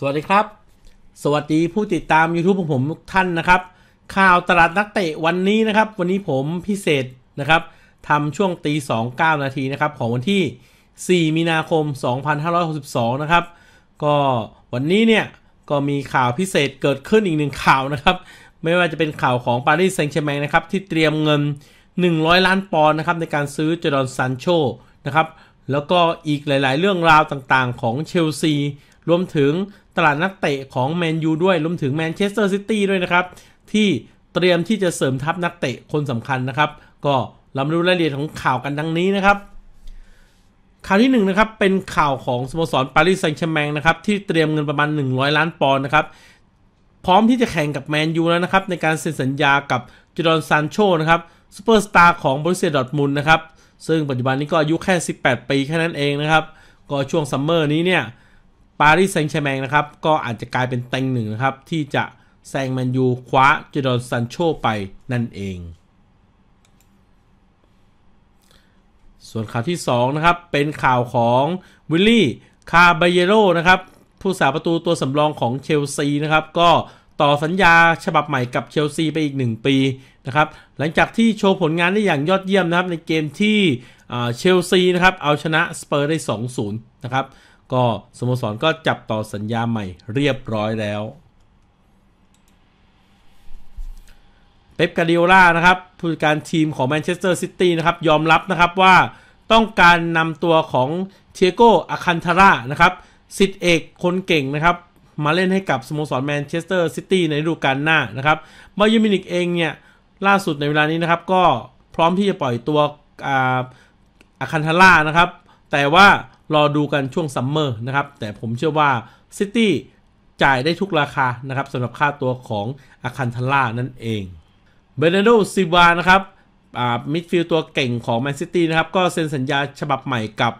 สวัสดีครับ สวัสดีผู้ติดตาม YouTube ของผมทุกท่านนะครับ ข่าวตลาดนักเตะวันนี้นะครับ วันนี้ผมพิเศษนะครับทำช่วงตีสองเก้านาทีนะครับ ของวันที่ 4มีนาคม 2562 นะครับ ก็วันนี้เนี่ย ก็มีข่าวพิเศษเกิดขึ้นอีกหนึ่งข่าวนะครับ ไม่ว่าจะเป็นข่าวของปารีสแซงต์แชร์แมงนะครับ ที่เตรียมเงิน 100 ล้านปอนด์นะครับในการซื้อเจดอนซันโชนะครับแล้วก็อีกหลาย ๆเรื่องราวต่างๆของเชลซีรวมถึงตลาดนักเตะของแมนยูด้วย รวมถึงแมนเชสเตอร์ซิตี้ด้วยนะครับ ที่เตรียมที่จะเสริมทัพนักเตะคนสำคัญนะครับ ก็เรามาดูรายละเอียดของข่าวกันดังนี้นะครับ ข่าวที่1นนะครับ เป็นข่าวของสโมสรปารีสแซงต์แชร์แมงนะครับ ที่เตรียมเงินประมาณ 100 ล้านปอนด์นะครับ พร้อมที่จะแข่งกับแมนยูแล้วนะครับ ในการเซ็นสัญญากับจูดอนซานโชนะครับซูเปอร์สตาร์ของบริเซีดอทมุลนะครับ ซึ่งปัจจุบันนี้ก็อายุแค่ 18ปีแค่นั้นเองนะครับ ก็ช่วงซัมเมอร์นี้เนี่ยปารีสแซงต์แชร์แมงนะครับ ก็อาจจะกลายเป็นแตงหนึ่งนะครับ ที่จะแซงแมนยูคว้าเจดอนซันโชไปนั่นเอง ส่วนข่าวที่2นะครับ เป็นข่าวของวิลลี่คาบเยโรนะครับ ผู้สาประตูตัวสำรองของเชลซีนะครับ ก็ต่อสัญญาฉบับใหม่กับเชลซีไปอีก 1 ปีนะครับ หลังจากที่โชว์ผลงานได้อย่างยอดเยี่ยมนะครับ ในเกมที่เชลซีนะครับเอาชนะสเปอร์ได้ 2-0นะครับก็สโมสรก็จับต่อสัญญาใหม่เรียบร้อยแล้ว เป๊ปกาเดีโลลานะครับผู้จัดการทีมของแมนเชสเตอร์ซิตี้นะครับ ยอมรับนะครับว่าต้องการนำตัวของเทียโกอาคันทาร่า นะครับสิทธิเอกคนเก่งนะครับ มาเล่นให้กับสโมสรแมนเชสเตอร์ซิตี้ในฤดูกาลหน้านะครับบายอมินิกเองเนี่ยล่าสุดในเวลานี้นะครับ ก็พร้อมที่จะปล่อยตัวอาคันทาร่านะครับ แต่ว่ารอดูกันช่วงซัมเมอร์นะครับ แต่ผมเชื่อว่าซิตี้จ่ายได้ทุกราคานะครับสำหรับค่าตัวของอาคันทัลล่า นั่นเองเบเนโดซิวานะครับมิดฟิลด์ตัวเก่งของแมนซิตี้นะครับ ก็เซ็นสัญญาฉบับใหม่กับ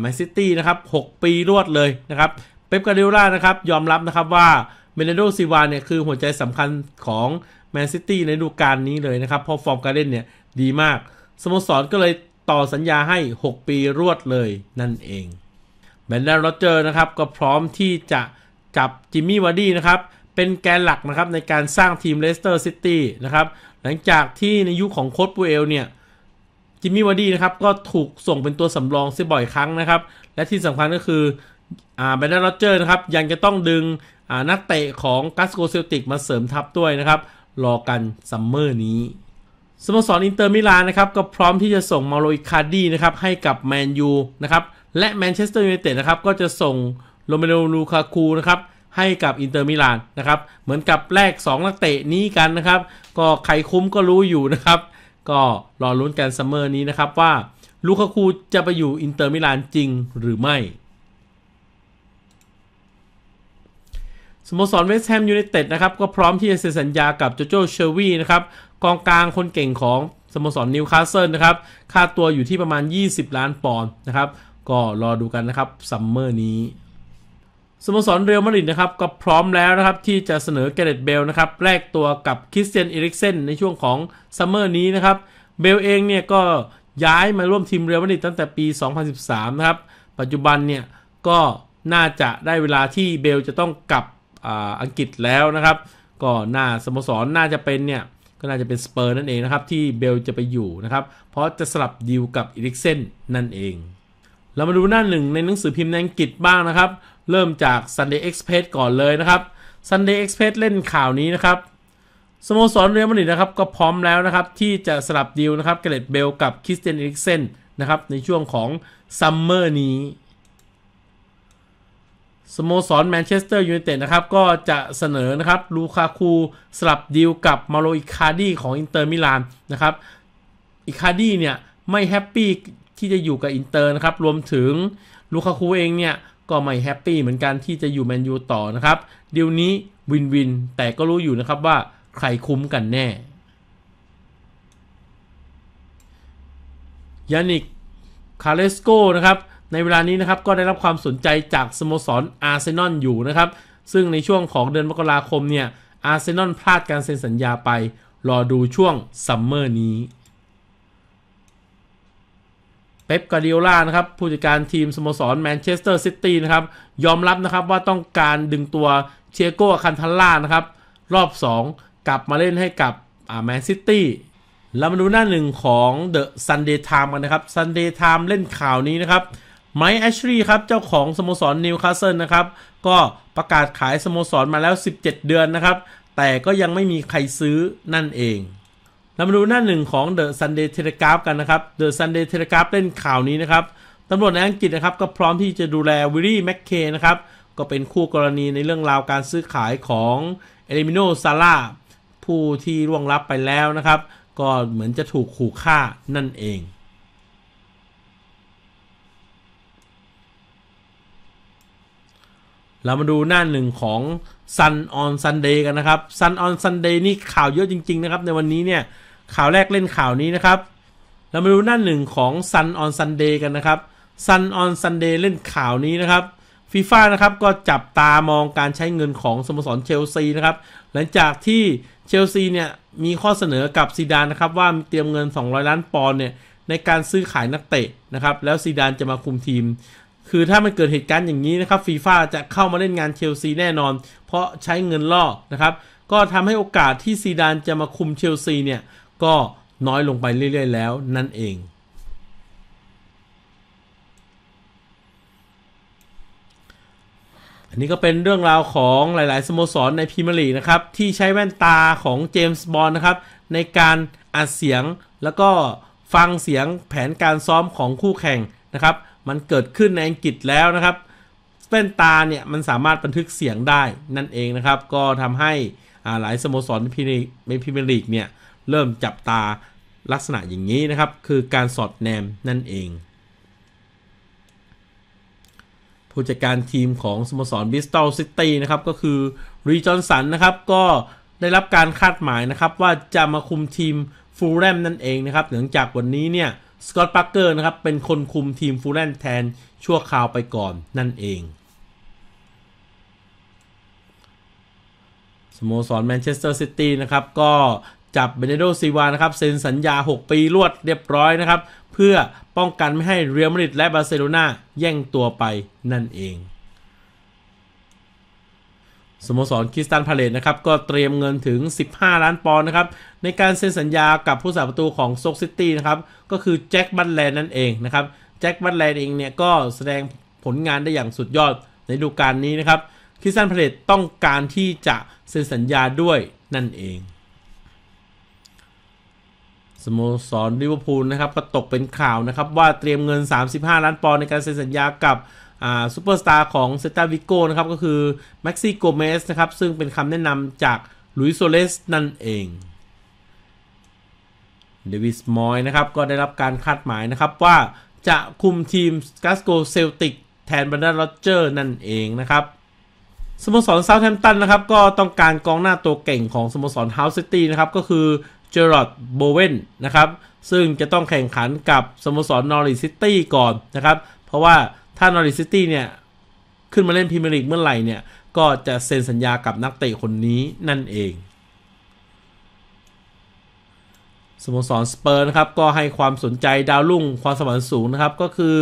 แมนซิตี้นะครับ 6 ปีรวดเลยนะครับเป๊ปกาเดล่านะครับ ยอมรับนะครับว่าเบเนโดซิวาเนี่ยคือหัวใจสำคัญของแมนซิตี้ในฤดูกาลนี้เลยนะครับเพราะฟอร์มการเล่นเนี่ยดีมากสโมสรก็เลยต่อสัญญาให้ 6 ปีรวดเลยนั่นเองแมนดาร์โรเจอร์นะครับ ก็พร้อมที่จะจับจิมมี่วาร์ดี้นะครับ เป็นแกนหลักนะครับในการสร้างทีมเลสเตอร์ซิตี้นะครับ หลังจากที่ในยุคขของโค้ชปูเอลเนี่ยจิมมี่วาร์ดี้นะครับก็ถูกส่งเป็นตัวสำรองเสียบ่อยครั้งนะครับ และที่สำคัญก็คือแมนดาร์โรเจอร์นะครับ ยังจะต้องดึงนักเตะของกัสโกเซลติกมาเสริมทัพด้วยนะครับ รอกันซัมเมอร์นี้สโมสรอินเตอร์มิลานนะครับก็พร้อมที่จะส่งมาโรอิคาร์ดีนะครับให้กับแมนยูนะครับและแมนเชสเตอร์ยูไนเต็ดนะครับก็จะส่งโรเมโรลูคาคูนะครับให้กับอินเตอร์มิลานนะครับเหมือนกับแรก2นักเตะนี้กันนะครับ ก็ใครคุ้มก็รู้อยู่นะครับ ก็รอลุ้นกันซัมเมอร์นี้นะครับว่าลูคาคูจะไปอยู่อินเตอร์มิลานจริงหรือไม่สโมสรเวสต์แฮมยูไนเต็ดนะครับก็พร้อมที่จะเซ็นสัญญากับโจโจเชอร์วีนะครับกองกลางคนเก่งของสโมสรนิวคาสเซิลนะครับ ค่าตัวอยู่ที่ประมาณ 20 ล้านปอนด์นะครับ ก็รอดูกันนะครับซัมเมอร์นี้ สโมสรเรอัลมาดริดนะครับ ก็พร้อมแล้วนะครับ ที่จะเสนอเกเรตเบลนะครับแลกตัวกับคริสเตียนอีริกเซนในช่วงของซัมเมอร์นี้นะครับ เบลเองเนี่ยก็ย้ายมาร่วมทีมเรอัลมาดริดตั้งแต่ปี 2013 นะครับ ปัจจุบันเนี่ยก็น่าจะได้เวลาที่เบลจะต้องกลับออังกฤษแล้วนะครับ ก็น่าสโมสรน่าจะเป็นเนี่ยก็น่าจะเป็นสเปอร์นั่นเองนะครับที่เบลจะไปอยู่นะครับ เพราะจะสลับดีลกับอีริกเซนนั่นเอง เรามาดูหน้าหนึ่ง ในหนังสือพิมพ์ในอังกฤษบ้างนะครับ เริ่มจาก Sunday Express ก่อนเลยนะครับ Sunday Express เล่นข่าวนี้นะครับสโมสรเรอัลมาดริดนะครับ ก็พร้อมแล้วนะครับ ที่จะสลับดีลนะครับเกเรตเบลกับคริสเตียนอีริกเซนนะครับในช่วงของซัมเมอร์นี้สโมสรแมนเชสเตอร์ยูไนเต็ดนะครับ ก็จะเสนอนะครับลูคาคูสลับดีลกับมาโลอิคาดีของอินเตอร์มิลานนะครับอิคาดีเนี่ยไม่แฮปปี้ที่จะอยู่กับอินเตอร์นะครับรวมถึงลูคาคูเองเนี่ย ก็ไม่แฮปปี้เหมือนกันที่จะอยู่แมนยูต่อนะครับ ดีลนี้วินวิน แต่ก็รู้อยู่นะครับว่าใครคุ้มกันแน่ยานิกคาเลสโกนะครับในเวลานี้นะครับก็ได้รับความสนใจจากสโมสรอาร์เซนอลอยู่นะครับ ซึ่งในช่วงของเดือนมกราคมเนี่ย อาร์เซนอลพลาดการเซ็นสัญญาไป รอดูช่วงซัมเมอร์นี้เป๊ปกาเดียล่านะครับ ผู้จัดการทีมสโมสรแมนเชสเตอร์ซิตี้นะครับ ยอมรับนะครับว่าต้องการดึงตัวเชียโกคันทัลล่านะครับ รอบ 2 กลับมาเล่นให้กับแมนซิตี้แล้วมาดูหน้าหนึ่งของ The Sunday Time กันนะครับ Sunday Time เล่นข่าวนี้นะครับไมค์แอชรีครับ เจ้าของสโมสรนิวคาสเซิลนะครับ ก็ประกาศขายสโมสรมาแล้ว 17 เดือนนะครับ แต่ก็ยังไม่มีใครซื้อนั่นเองเรามาดูหน้าหนึ่งของ The Sunday Telegraph กันนะครับ The Sunday Telegraph เล่นข่าวนี้นะครับ ตำรวจในอังกฤษนะครับก็พร้อมที่จะดูแลวิลลี่แมคเคนะครับ ก็เป็นคู่กรณีในเรื่องราวการซื้อขายของเอลิมิโนซาร่าผู้ที่ร่วงลับไปแล้วนะครับก็เหมือนจะถูกขู่ฆ่านั่นเองเรามาดู หน้าหนึ่งของ Sun on Sunday กันนะครับ Sun on Sunday นี่ข่าวเยอะจริง ๆนะครับ ในวันนี้เนี่ยข่าวแรกเล่นข่าวนี้นะครับ เรามาดูหน้าหนึ่งของ Sun on Sunday กันนะครับ Sun on Sunday เล่นข่าวนี้นะครับฟีฟ่านะครับก็จับตามองการใช้เงินของสโมสรเชลซีนะครับหลังจากที่เชลซีเนี่ยมีข้อเสนอกับซีดานนะครับ ว่าเตรียมเงิน 200 ล้านปอนด์เนี่ยในการซื้อขายนักเตะนะครับ แล้วซีดานจะมาคุมทีมคือถ้ามันเกิดเหตุการณ์อย่างนี้นะครับฟีฟ่าจะเข้ามาเล่นงานเชลซีแน่นอน เพราะใช้เงินล่อนะครับ ก็ทำให้โอกาสที่ซีดานจะมาคุมเชลซีเนี่ย ก็น้อยลงไปเรื่อยๆแล้วนั่นเอง อันนี้ก็เป็นเรื่องราวของหลาย ๆ สโมสรในพรีเมียร์ลีกนะครับ ที่ใช้แว่นตาของเจมส์บอลนะครับในการอัดเสียงแล้วก็ฟังเสียงแผนการซ้อมของคู่แข่งนะครับมันเกิดขึ้นในอังกฤษแล้วนะครับแว่นตาเนี่ย มันสามารถบันทึกเสียงได้นั่นเองนะครับ ก็ทำให้หลายสโมสรในพิม์ในมิมพ์ลีกเนี่ย เริ่มจับตาลักษณะอย่างนี้นะครับ คือการสอดแนมนั่นเอง ผู้จัดการทีมของสโมสรบิสตอลซิตี้นะครับ ก็คือรีจอนสันนะครับ ก็ได้รับการคาดหมายนะครับว่าจะมาคุมทีมฟูลแลมนั่นเองนะครับหลังจากวันนี้เนี่ยสกอตต์ ปาร์เกอร์ นะครับ เป็นคนคุมทีม ฟูลแลนแทน ชั่วคราวไปก่อนนั่นเอง สโมสรแมนเชสเตอร์ซิตี้ นะครับ ก็จับ เบเนโดซีวานะครับ เซ็น สัญญา 6 ปีรวดเรียบร้อย นะครับ เพื่อป้องกัน ไม่ ให้เรอัลมาดริด และบาร์เซโลนาแย่งตัวไปนั่นเองสโมสรคริสตันพาเลตนะครับ ก็เตรียมเงินถึง 15 ล้านปอนด์นะครับในการเซ็นสัญญากับผู้สาประตูของโซกซิตี้นะครับ ก็คือแจ็ค บัตแลนนั่นเองนะครับแจ็ค บัตแลนเองเนี่ยก็แสดงผลงานได้อย่างสุดยอดในฤดูกาลนี้นะครับคริสตันพาเลตต้องการที่จะเซ็นสัญญาด้วยนั่นเอง สโมสรลิเวอร์พูลนะครับก็ตกเป็นข่าวนะครับ ว่าเตรียมเงิน 35 ล้านปอนด์ในการเซ็นสัญญากับซูเปอร์สตาร์ของเซตาวิโก้นะครับก็คือแม็กซี่โกเมสนะครับ ซึ่งเป็นคำแนะนำจากลุยโซเลสนั่นเองเดวิสมอยนะครับก็ได้รับการคาดหมายนะครับว่าจะคุมทีมกาสโกเซลติกแทนบรนดาโรเจอร์นั่นเองนะครับสโมสรเซาท์แฮมป์ตันนะครับ ก็ต้องการกองหน้าตัวเก่งของสโมสรเฮาส์ซิตี้นะครับ ก็คือเจอร์รอดโบเวนนะครับ ซึ่งจะต้องแข่งขันกับสโมสรนอริซิตี้ก่อนนะครับ เพราะว่าถ้านอริซิตี้เนี่ย ขึ้นมาเล่นพรีเมียร์ลีกเมื่อไหร่เนี่ย ก็จะเซ็นสัญญากับนักเตะคนนี้นั่นเองสโมสรสเปอร์นะครับ ก็ให้ความสนใจดาวรุ่งความสมรรคสูงนะครับ ก็คือ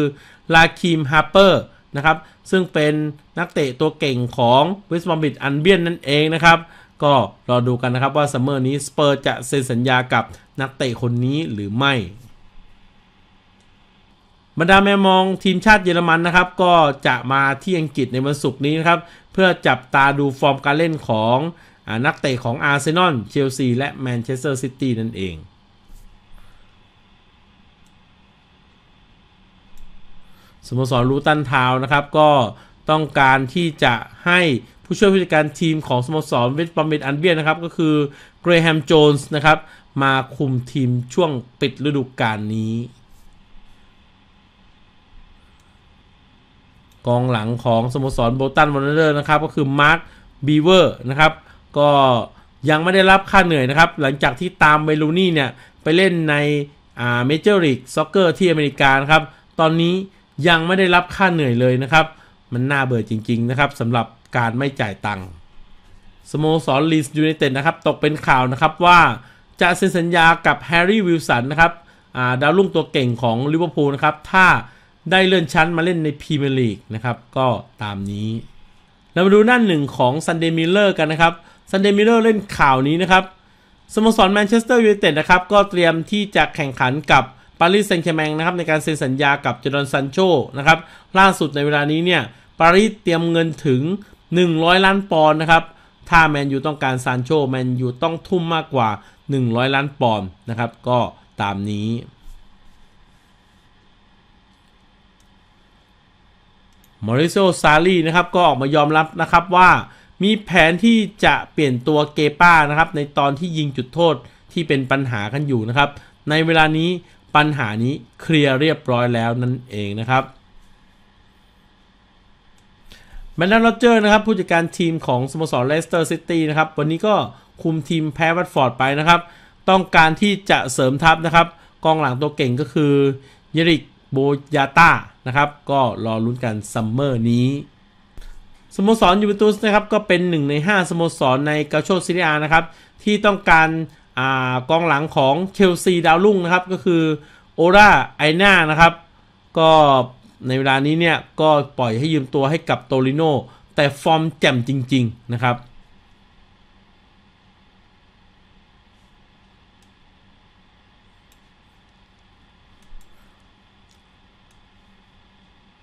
ลาคิมฮาร์เปอร์นะครับ ซึ่งเป็นนักเตะตัวเก่งของวิสบอมบิดอันเบียนนั่นเองนะครับ ก็รอดูกันนะครับว่าซัมเมอร์นี้สเปอร์จะเซ็นสัญญากับนักเตะคนนี้หรือไม่บรรดาแมวมองทีมชาติเยอรมันนะครับก็จะมาที่อังกฤษในวันศุกร์นี้นะครับเพื่อจับตาดูฟอร์มการเล่นของนักเตะของอาร์เซนอลเชลซีและแมนเชสเตอร์ซิตี้นั่นเองสโมสรลูตันทาวนะครับ ก็ต้องการที่จะให้ผู้ช่วยผู้จัดการทีมของสโมสรเวสต์บอมเบดอันเบียนะครับก็คือเกรแฮมโจนส์นะครับ มาคุมทีมช่วงปิดฤดูกาลนี้กองหลังของสโมสรโบตันวอนเดอร์นะครับก็คือมาร์คบีเวอร์นะครับก็ยังไม่ได้รับค่าเหนื่อยนะครับ หลังจากที่ตามเบลูนี่เนี่ย ไปเล่นในอ่าเมเจอร์ลีกซ็อกเกอร์ที่อเมริกานะครับ ตอนนี้ยังไม่ได้รับค่าเหนื่อยเลยนะครับ มันน่าเบื่อจริงๆนะครับสำหรับการไม่จ่ายตังค์สโมสรลีสยูไนเต็ดนะครับตกเป็นข่าวนะครับว่าจะเซ็นสัญญากับแฮร์รี่วิลสันนะครับดาวรุ่งตัวเก่งของลิเวอร์พูลนะครับถ้าได้เลื่อนชั้นมาเล่นในพรีเมียร์ลีกนะครับ ก็ตามนี้ เรามาดูหน้าหนึ่งของซันเดย์มิลเลอร์กันนะครับซันเดย์มิลเลอร์เล่นข่าวนี้นะครับสโมสรแมนเชสเตอร์ยูไนเต็ดนะครับ ก็เตรียมที่จะแข่งขันกับปารีสแซงต์แชร์แมงนะครับ ในการเซ็นสัญญากับเจดอนซันโชนะครับ ล่าสุดในเวลานี้เนี่ยปารีสเตรียมเงินถึง 100 ล้านปอนด์นะครับ ถ้าแมนยูต้องการซานโชแมนยูต้องทุ่มมากกว่า 100 ล้านปอนด์นะครับ ก็ตามนี้มอริโซซาลีนะครับ ก็ออกมายอมรับนะครับว่ามีแผนที่จะเปลี่ยนตัวเกป้านะครับ ในตอนที่ยิงจุดโทษที่เป็นปัญหากันอยู่นะครับ ในเวลานี้ปัญหานี้เคลียร์เรียบร้อยแล้วนั่นเองนะครับแมนดานโรเจอร์นะครับผู้จัดการทีมของสโมสรเลสเตอร์ซิตี้นะครับ วันนี้ก็คุมทีมแพ้วัตฟอร์ดไปนะครับ ต้องการที่จะเสริมทัพนะครับ กองหลังตัวเก่งก็คือยริกโบยาตานะครับ ก็รอลุ้นกันซัมเมอร์นี้สโมสรยูเวนตุสนะครับ ก็เป็นหนึ่งใน5สโมสรในกาโชซิเรียนะครับ ที่ต้องการอกองหลังของเชลซีดาวรุ่งนะครับ ก็คือโอราไอนานะครับ ก็ในเวลานี้เนี่ย ก็ปล่อยให้ยืมตัวให้กับโตลิโนแต่ฟอร์มแจ่มจริงๆนะครับ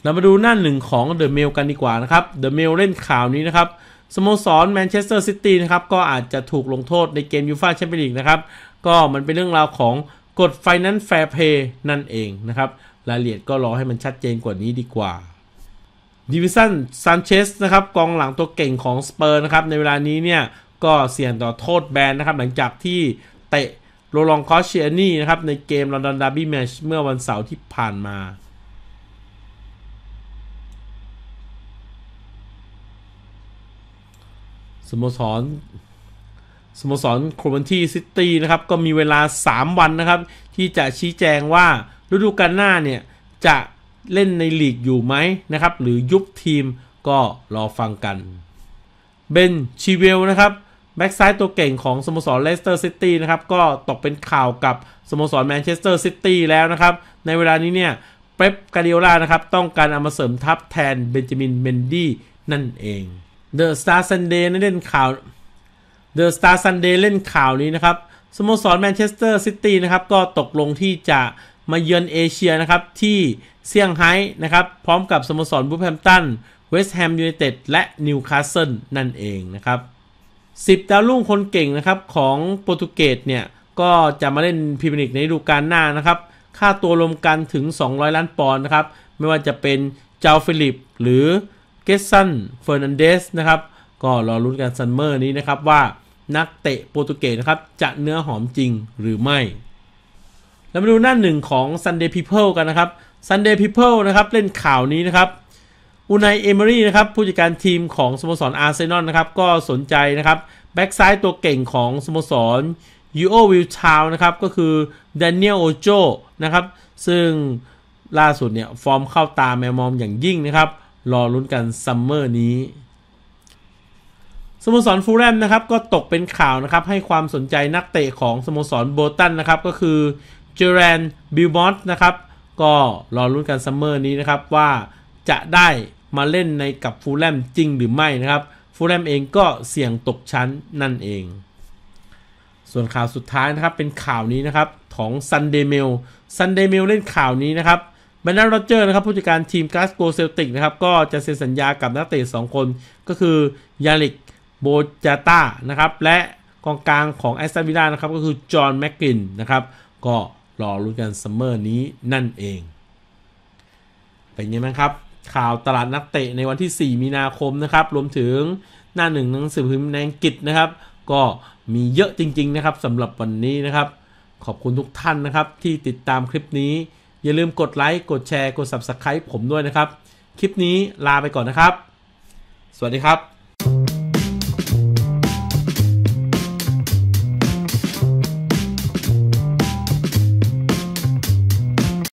เรามาดูหน้าหนึ่งของเดอะเมลกันดีกว่านะครับ เดอะเมลเล่นข่าวนี้นะครับ สโมสรแมนเชสเตอร์ซิตี้นะครับก็อาจจะถูกลงโทษในเกมยูฟ่าแชมเปี้ยนลีกนะครับ ก็มันเป็นเรื่องราวของกฎไฟนั้นแฟร์เพย์นั่นเองนะครับ รายละเอียดก็รอให้มันชัดเจนกว่านี้ดีกว่า ดิวิสันซานเชสนะครับกองหลังตัวเก่งของสเปอร์นะครับ ในเวลานี้เนี่ยก็เสี่ยงต่อโทษแบนนะครับหลังจากที่เตะโรลองคอเชียนี่นะครับในเกมลอนดอนดาร์บี้แมชเมื่อวันเสาร์ที่ผ่านมาโมสรสโมสรโคเวนตีซิตี้นะครับ ก็มีเวลา 3 วันนะครับ ที่จะชี้แจงว่าฤดูกาลหน้าเนี่ย จะเล่นในลีกอยู่ไหมนะครับ หรือยุบทีมก็รอฟังกันเบนชีเวลนะครับแบ็กซ้ายตัวเก่งของสโมสรเลสเตอร์ซิตี้นะครับ ก็ตกเป็นข่าวกับสโมสรแมนเชสเตอร์ซิตี้แล้วนะครับ ในเวลานี้เนี่ยเป๊ปกาเดียล่านะครับ ต้องการเอามาเสริมทัพแทนเบนจามินเมนดี้นั่นเองเดอะสตาร์ซันเดย์เล่นข่าวเดอะสตาร์ซันเดย์เล่นข่าวนี้นะครับสโมสรแมนเชสเตอร์ซิตี้นะครับก็ตกลงที่จะมาเยือนเอเชียนะครับ ที่เซี่ยงไฮ้นะครับ พร้อมกับสโมสรบูแฮมตัน เวสต์แฮมยูไนเต็ดและนิวคาสเซิลนั่นเองนะครับ 10ดาวรุ่งคนเก่งนะครับ ของโปรตุเกสเนี่ย ก็จะมาเล่นพรีเมียร์ลีกในฤดูกาลหน้านะครับ ค่าตัวรวมกันถึง 200 ล้านปอนด์นะครับไม่ว่าจะเป็นเจ้าฟิลิปหรือเกสซันเฟอร์นันเดสนะครับ ก็รอรุ้นกันซันเมอร์นี้นะครับว่านักเตะโปรตุเกสนะครับ จะเนื้อหอมจริงหรือไม่แล้วมาดูหน้าหนึ่งของ Sunday People กันนะครับ Sunday People นะครับ เล่นข่าวนี้นะครับอุนายเอมรี่นะครับ ผู้จัดการทีมของสโมสรอาร์เซนอลนะครับ ก็สนใจนะครับแบ็กซ้ายตัวเก่งของสโมสรยูโอวิลชาวนะครับ ก็คือแดเนียลโอโจนะครับ ซึ่งล่าสุดเนี่ยฟอร์มเข้าตาแมมมองอย่างยิ่งนะครับรอลุ้นกันซัมเมอร์นี้ สโมสรฟูแลมนะครับ ก็ตกเป็นข่าวนะครับ ให้ความสนใจนักเตะของสโมสรโบตันนะครับ ก็คือเจอแรนบิลมอนนะครับ ก็รอรุ้นกันซัมเมอร์นี้นะครับว่าจะได้มาเล่นในกับฟูแลมจริงหรือไม่นะครับฟูแลมเองก็เสี่ยงตกชั้นนั่นเอง ส่วนข่าวสุดท้ายนะครับเป็นข่าวนี้นะครับของซันเดเมลซันเดเมลเล่นข่าวนี้นะครับแมนนัทโรเจอร์ นะครับ ผู้จัดการทีมกาสโก เซลติก นะครับ ก็จะเซ็นสัญญากับนักเตะ2คน ก็คือ ยาลิกโบจาตานะครับ และกองกลางของแอสตันวิลล่านะครับ ก็คือ จอห์นแม็กกิน นะครับ ก็รอรุ้กันซัมเมอร์นี้นั่นเอง เป็นยังไงครับ ข่าวตลาดนักเตะในวันที่ 4 มีนาคมนะครับ รวมถึงหน้าหนึ่งหนังสือพิมพ์ในอังกฤษนะครับ ก็มีเยอะจริงๆ นะครับสำหรับวันนี้นะครับ ขอบคุณทุกท่านนะครับที่ติดตามคลิปนี้อย่าลืมกดไลค์ กดแชร์ กด Subscribe ผมด้วยนะครับ คลิปนี้ลาไปก่อนนะครับ สวัสดีครับ